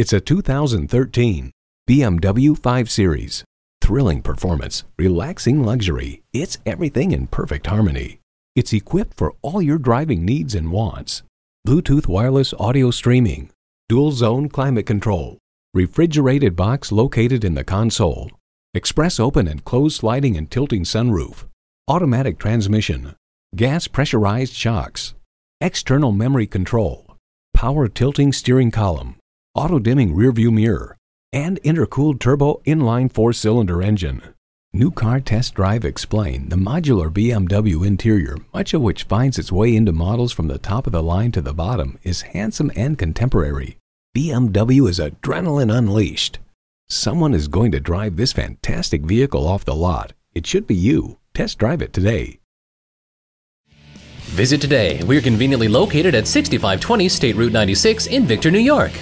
It's a 2013 BMW 5 Series. Thrilling performance, relaxing luxury. It's everything in perfect harmony. It's equipped for all your driving needs and wants. Bluetooth wireless audio streaming, dual zone climate control, refrigerated box located in the console, express open and close sliding and tilting sunroof, automatic transmission, gas pressurized shocks, external memory control, power tilting steering column, auto-dimming rearview mirror, and intercooled turbo inline four-cylinder engine. New Car Test Drive explained the modular BMW interior, much of which finds its way into models from the top of the line to the bottom, is handsome and contemporary. BMW is adrenaline unleashed. Someone is going to drive this fantastic vehicle off the lot. It should be you. Test drive it today. Visit today. We are conveniently located at 6520 State Route 96 in Victor, New York.